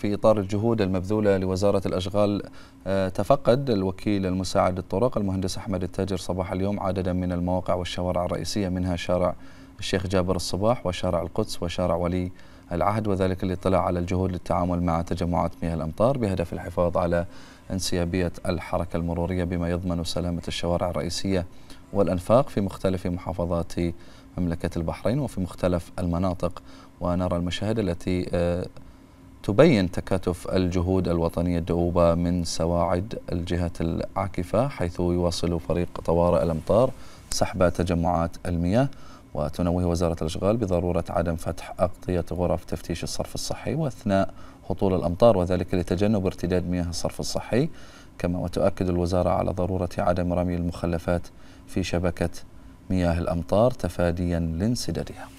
في إطار الجهود المبذولة لوزارة الأشغال آه، تفقد الوكيل المساعد للطرق المهندس أحمد التاجر صباح اليوم عددا من المواقع والشوارع الرئيسية منها شارع الشيخ جابر الصباح وشارع القدس وشارع ولي العهد وذلك للاطلاع على الجهود للتعامل مع تجمعات مياه الأمطار بهدف الحفاظ على انسيابية الحركة المرورية بما يضمن سلامة الشوارع الرئيسية والأنفاق في مختلف محافظات مملكة البحرين وفي مختلف المناطق ونرى المشاهد التي آه، تبين تكاتف الجهود الوطنية الدؤوبة من سواعد الجهة العاكفة حيث يواصل فريق طوارئ الأمطار سحب تجمعات المياه وتنوه وزارة الأشغال بضرورة عدم فتح أغطية غرف تفتيش الصرف الصحي وأثناء هطول الأمطار وذلك لتجنب ارتداد مياه الصرف الصحي كما وتؤكد الوزارة على ضرورة عدم رمي المخلفات في شبكة مياه الأمطار تفاديا لانسدادها